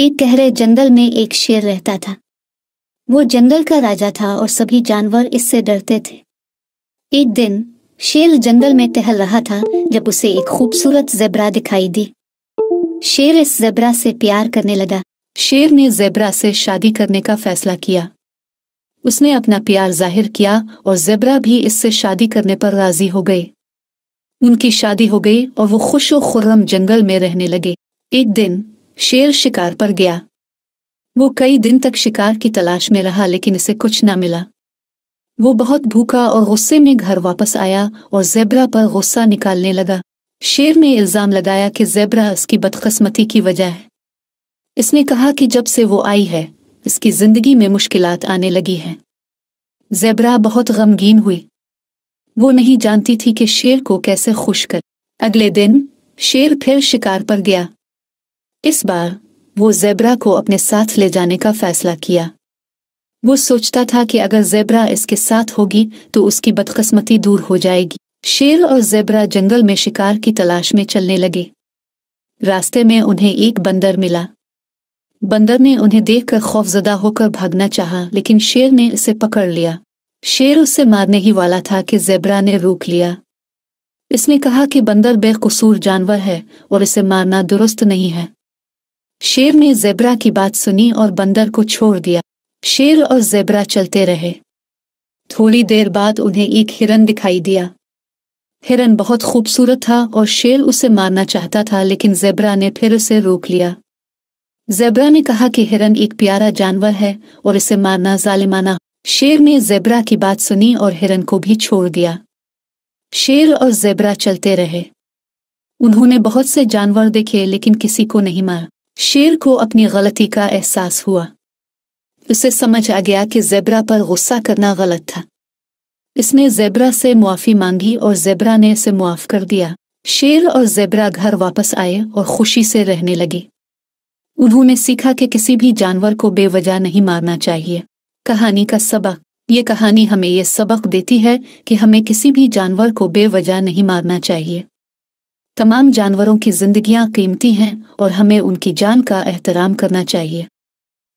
एक गहरे जंगल में एक शेर रहता था वो जंगल का राजा था और सभी जानवर इससे डरते थे एक दिन शेर जंगल में टहल रहा था जब उसे एक खूबसूरत जेबरा दिखाई दी शेर इस जेबरा से प्यार करने लगा शेर ने जेबरा से शादी करने का फैसला किया उसने अपना प्यार जाहिर किया और जेबरा भी इससे शादी करने पर राजी हो गए उनकी शादी हो गई और वो खुश व खुर्रम जंगल में रहने लगे एक दिन शेर शिकार पर गया वो कई दिन तक शिकार की तलाश में रहा लेकिन इसे कुछ न मिला वो बहुत भूखा और गुस्से में घर वापस आया और जेब्रा पर गुस्सा निकालने लगा शेर ने इल्ज़ाम लगाया कि जेब्रा इसकी बदकस्मती की वजह है इसने कहा कि जब से वो आई है इसकी जिंदगी में मुश्किल आने लगी हैं जेब्रा बहुत गमगीन हुई वो नहीं जानती थी कि शेर को कैसे खुश कर अगले दिन शेर फिर शिकार पर गया इस बार वो जेब्रा को अपने साथ ले जाने का फैसला किया वो सोचता था कि अगर जेब्रा इसके साथ होगी तो उसकी बदकस्मती दूर हो जाएगी शेर और जेब्रा जंगल में शिकार की तलाश में चलने लगे रास्ते में उन्हें एक बंदर मिला बंदर ने उन्हें देखकर खौफजदा होकर भागना चाहा लेकिन शेर ने इसे पकड़ लिया शेर उसे मारने ही वाला था कि जेबरा ने रोक लिया इसने कहा कि बंदर बेकसूर जानवर है और इसे मारना दुरुस्त नहीं है शेर ने जेबरा की बात सुनी और बंदर को छोड़ दिया शेर और जेबरा चलते रहे थोड़ी देर बाद उन्हें एक हिरन दिखाई दिया हिरन बहुत खूबसूरत था और शेर उसे मारना चाहता था लेकिन जेबरा ने फिर उसे रोक लिया जेबरा ने कहा कि हिरन एक प्यारा जानवर है और इसे मारना जालिमाना शेर ने जेबरा की बात सुनी और हिरन को भी छोड़ दिया शेर और जेबरा चलते रहे उन्होंने बहुत से जानवर देखे लेकिन किसी को नहीं मारा शेर को अपनी गलती का एहसास हुआ उसे समझ आ गया कि जेब्रा पर गुस्सा करना गलत था इसने जेब्रा से मुआफ़ी मांगी और जेब्रा ने इसे मुआफ़ कर दिया शेर और जेबरा घर वापस आए और खुशी से रहने लगे उन्होंने सीखा कि किसी भी जानवर को बेवजह नहीं मारना चाहिए कहानी का सबक ये कहानी हमें ये सबक देती है कि हमें किसी भी जानवर को बेवजह नहीं मारना चाहिए तमाम जानवरों की जिंदगियां कीमती हैं और हमें उनकी जान का एहतराम करना चाहिए